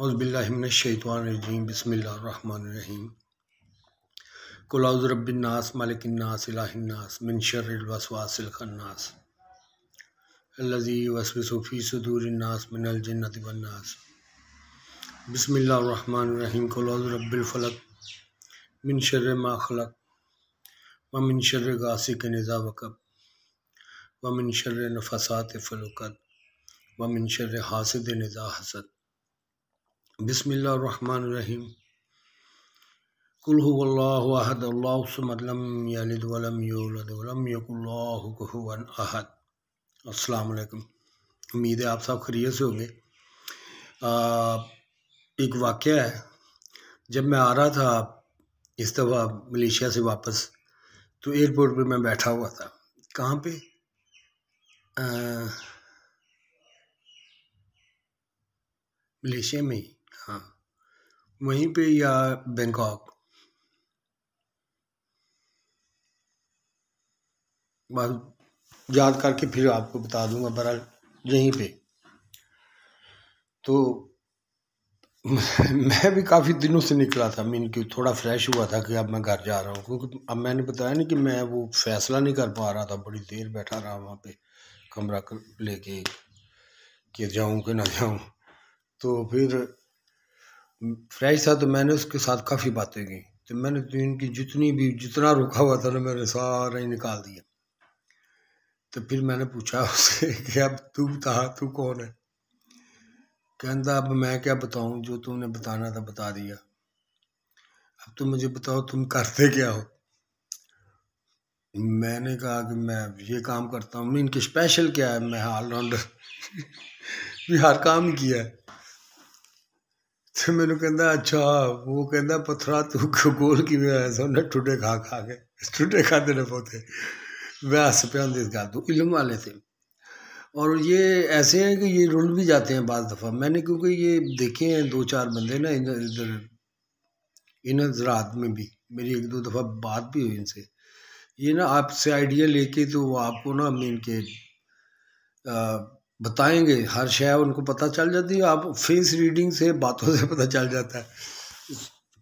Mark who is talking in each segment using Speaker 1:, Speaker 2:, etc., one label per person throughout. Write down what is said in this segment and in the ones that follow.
Speaker 1: हौज़बिल्लिमिनशैतवानरजीम बसमीम कुलाउज़रबिननास मलिकन्नास इलाहन्नास मिन शर्रवसवासिलखन्नास अल्लज़ी वसवसूफ़ी सदूरन्नास मिनल जन्नत वन्नास बसमीम कुलाउज़रबिलफ़लक मिन शर्र व मिनशर शर्र गासिक नज़ा वकब व मिनशर शर्र नफसात फ़लुकत व मिनशर हासद नज़ा हसद बिसमीम कुल्हद अल्लासमदलम अहद उम्मीद है आप सब खरीय से होंगे एक वाक़ है जब मैं आ रहा था इस दफ़ा मलेशिया से वापस तो एयरपोर्ट पे मैं बैठा हुआ था कहाँ पे आ, मलेशिया में ही हाँ वहीं पे या बैंकॉक बस याद करके फिर आपको बता दूंगा बरा यहीं पे तो मैं भी काफ़ी दिनों से निकला था मीन कि थोड़ा फ्रेश हुआ था कि अब मैं घर जा रहा हूँ क्योंकि अब मैंने बताया ना कि मैं वो फैसला नहीं कर पा रहा था बड़ी देर बैठा रहा वहाँ पे कमरा लेके कि जाऊँ कि ना जाऊँ तो फिर फ्रेश था तो मैंने उसके साथ काफ़ी बातें की तो मैंने तो इनकी जितनी भी जितना रुका हुआ था ना मैंने सारा ही निकाल दिया तो फिर मैंने पूछा उससे कि अब तू बता तू कौन है कहता अब मैं क्या बताऊँ जो तुमने बताना था बता दिया अब तुम मुझे बताओ तुम करते क्या हो मैंने कहा कि मैं ये काम करता हूँ इनके स्पेशल क्या है मैं ऑलराउंडर भी हर काम किया है ਤੇ मैंने ਕਹਿੰਦਾ अच्छा वो ਕਹਿੰਦਾ पत्थरा ਤੂੰ ਗੋਲ ਕਿਵੇਂ ਆਇਆ ਸੀ खा खा के ਖਾ ਕੇ टूटे खाते ने पोते व्यास पे अंदित का तो इलम वाले थे और ये ऐसे हैं कि ये रुल भी जाते हैं बार दफ़ा मैंने क्योंकि ये देखे हैं दो चार बंदे ना इधर इधर इन जरात में भी मेरी एक दो दफ़ा बात भी हुई इनसे ये ना आपसे आइडिया लेके तो वो आपको ना मीन के बताएंगे हर शय उनको पता चल जाती है आप फेस रीडिंग से बातों से पता चल जाता है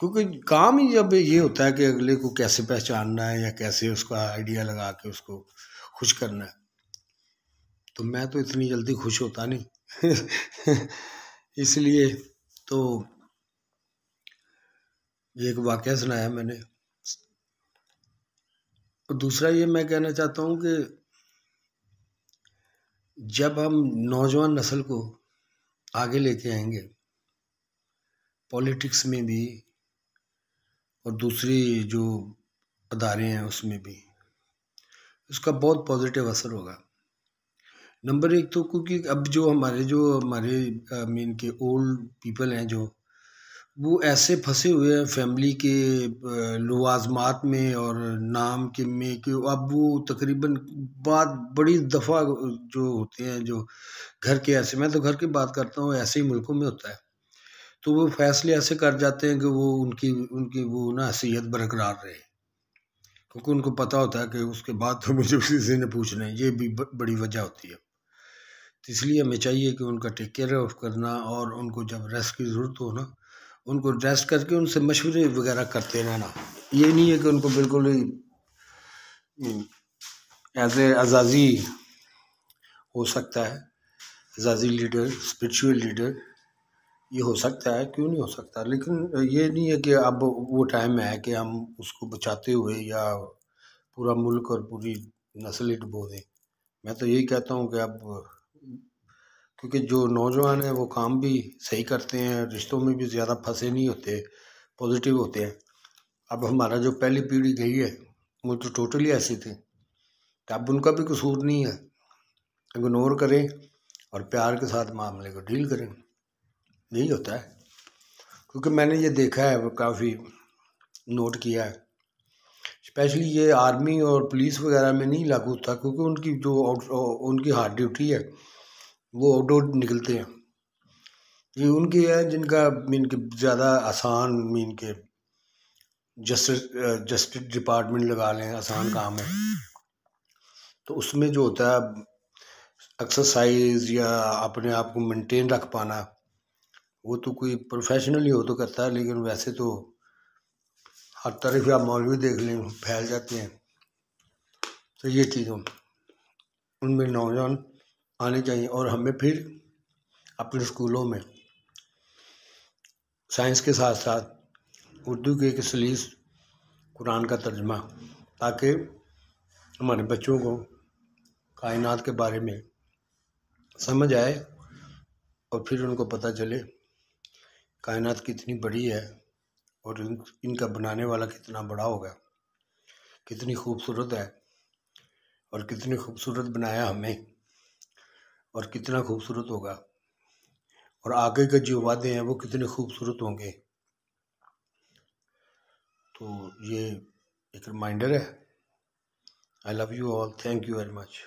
Speaker 1: क्योंकि काम ही जब ये होता है कि अगले को कैसे पहचानना है या कैसे उसका आइडिया लगा के उसको खुश करना है तो मैं तो इतनी जल्दी खुश होता नहीं इसलिए तो एक वाक्य सुनाया मैंने और दूसरा ये मैं कहना चाहता हूँ कि जब हम नौजवान नस्ल को आगे लेके आएंगे पॉलिटिक्स में भी और दूसरी जो अदारे हैं उसमें भी उसका बहुत पॉजिटिव असर होगा नंबर एक तो क्योंकि अब जो हमारे जो हमारे मीन के ओल्ड पीपल हैं जो वो ऐसे फंसे हुए हैं फैमिली के लवाजमात में और नाम के में कि अब वो तकरीबन बात बड़ी दफ़ा जो होते हैं जो घर के ऐसे मैं तो घर की बात करता हूँ ऐसे ही मुल्कों में होता है तो वो फैसले ऐसे कर जाते हैं कि वो उनकी उनकी वो ना हैसीत बरकरार रहे क्योंकि उनको पता होता है कि उसके बाद तो मुझे किसी ने पूछना है ये भी बड़ी वजह होती है तो इसलिए हमें चाहिए कि उनका टेक केयर ऑफ करना और उनको जब रेस्ट की ज़रूरत हो ना उनको ड्रेस करके उनसे मशवरे वगैरह करते रहना ये नहीं है कि उनको बिल्कुल ही एज ए आज़ाज़ी हो सकता है आज़ाज़ी लीडर स्परिचुअल लीडर ये हो सकता है क्यों नहीं हो सकता लेकिन ये नहीं है कि अब वो टाइम है कि हम उसको बचाते हुए या पूरा मुल्क और पूरी नस्ल डुबो दें मैं तो यही कहता हूँ कि अब क्योंकि जो नौजवान हैं वो काम भी सही करते हैं रिश्तों में भी ज़्यादा फंसे नहीं होते पॉजिटिव होते हैं अब हमारा जो पहली पीढ़ी गई है वो तो टोटली ऐसी थी तो अब उनका भी कसूर नहीं है इग्नोर करें और प्यार के साथ मामले को डील करें यही होता है क्योंकि मैंने ये देखा है काफ़ी नोट किया है स्पेशली ये आर्मी और पुलिस वगैरह में नहीं लागू था क्योंकि उनकी जो उनकी हार्ड ड्यूटी है वो आउटडोर निकलते हैं ये उनके है जिनका मीन के ज़्यादा आसान मीन के जस्टिस जस्टिस डिपार्टमेंट लगा लें आसान काम है तो उसमें जो होता है एक्सरसाइज या अपने आप को मेंटेन रख पाना वो तो कोई प्रोफेशनली हो तो करता है लेकिन वैसे तो हर तरफ मॉल भी देख लें फैल जाते हैं तो ये चीज़ों उनमें नौजवान आने चाहिए और हमें फिर अपने स्कूलों में साइंस के साथ साथ उर्दू के एक सलीस कुरान का तर्जमा ताकि हमारे बच्चों को कायनात के बारे में समझ आए और फिर उनको पता चले कायनात कितनी बड़ी है और इनका बनाने वाला कितना बड़ा होगा कितनी खूबसूरत है और कितनी खूबसूरत बनाया हमें और कितना खूबसूरत होगा और आगे के जो वादे हैं वो कितने खूबसूरत होंगे तो ये एक रिमाइंडर है I love you all thank you very much